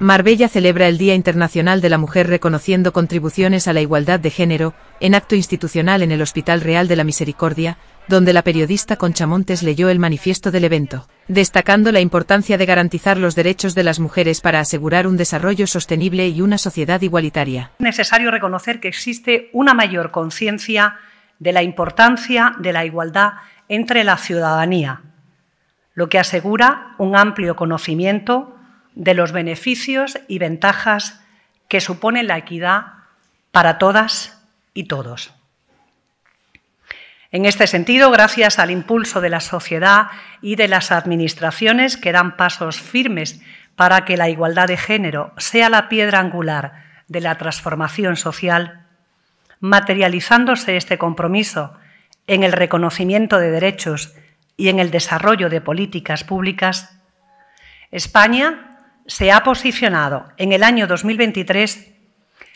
Marbella celebra el Día Internacional de la Mujer reconociendo contribuciones a la igualdad de género, en acto institucional en el Hospital Real de la Misericordia, donde la periodista Concha Montes leyó el manifiesto del evento, destacando la importancia de garantizar los derechos de las mujeres para asegurar un desarrollo sostenible y una sociedad igualitaria. Es necesario reconocer que existe una mayor conciencia de la importancia de la igualdad entre la ciudadanía, lo que asegura un amplio conocimiento de los beneficios y ventajas que supone la equidad para todas y todos. En este sentido, gracias al impulso de la sociedad y de las administraciones que dan pasos firmes para que la igualdad de género sea la piedra angular de la transformación social, materializándose este compromiso en el reconocimiento de derechos y en el desarrollo de políticas públicas, España se ha posicionado en el año 2023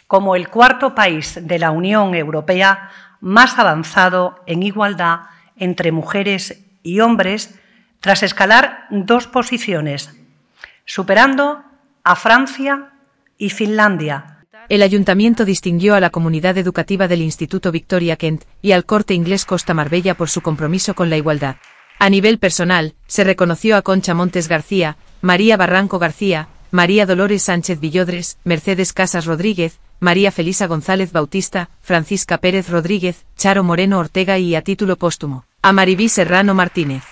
como el cuarto país de la Unión Europea más avanzado en igualdad entre mujeres y hombres tras escalar dos posiciones, superando a Francia y Finlandia. El ayuntamiento distinguió a la comunidad educativa del Instituto Victoria Kent y al corte inglés Costa Marbella por su compromiso con la igualdad. A nivel personal, se reconoció a Concha Montes García, María Barranco García, María Dolores Sánchez Villodres, Mercedes Casas Rodríguez, María Felisa González Bautista, Francisca Pérez Rodríguez, Charo Moreno Ortega y a título póstumo, a Maribí Serrano Martínez.